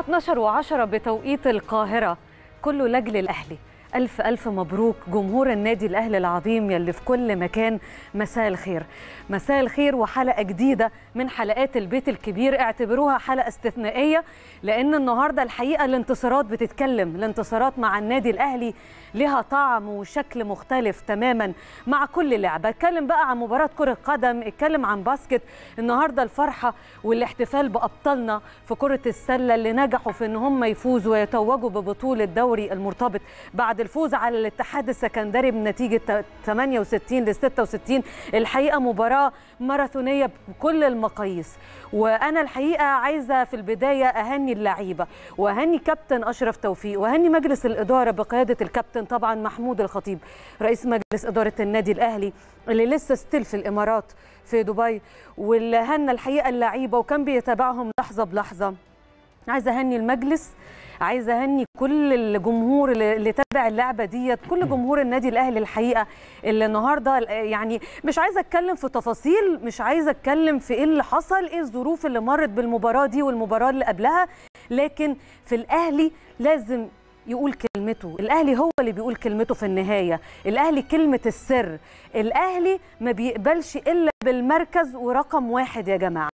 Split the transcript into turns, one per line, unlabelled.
الساعة 12 و10 بتوقيت القاهرة كله لجل الأهلي ألف ألف مبروك جمهور النادي الأهلي العظيم يلي في كل مكان مساء الخير مساء الخير وحلقة جديدة من حلقات البيت الكبير اعتبروها حلقة استثنائية لأن النهاردة الحقيقة الانتصارات بتتكلم الانتصارات مع النادي الأهلي لها طعم وشكل مختلف تماما مع كل لعبة اتكلم بقى عن مباراة كرة قدم اتكلم عن باسكت النهاردة الفرحة والاحتفال بأبطالنا في كرة السلة اللي نجحوا في أن هم يفوزوا ويتوجوا ببطولة دوري المرتبط بعد بعد الفوز على الاتحاد السكندري بنتيجه 68 ل 66 الحقيقه مباراه ماراثونيه بكل المقاييس وانا الحقيقه عايزه في البدايه اهني اللعيبه واهني كابتن اشرف توفيق واهني مجلس الاداره بقياده الكابتن طبعا محمود الخطيب رئيس مجلس اداره النادي الاهلي اللي لسه ستيل في الامارات في دبي واللي هنى الحقيقه اللعيبه وكان بيتابعهم لحظه بلحظه عايزه اهني المجلس عايزه اهني كل الجمهور اللي تابع اللعبه ديت كل جمهور النادي الاهلي الحقيقه اللي النهارده يعني مش عايزه اتكلم في تفاصيل مش عايزه اتكلم في ايه اللي حصل ايه الظروف اللي مرت بالمباراه دي والمباراه اللي قبلها لكن في الاهلي لازم يقول كلمته الاهلي هو اللي بيقول كلمته في النهايه الاهلي كلمه السر الاهلي ما بيقبلش الا بالمركز ورقم واحد يا جماعه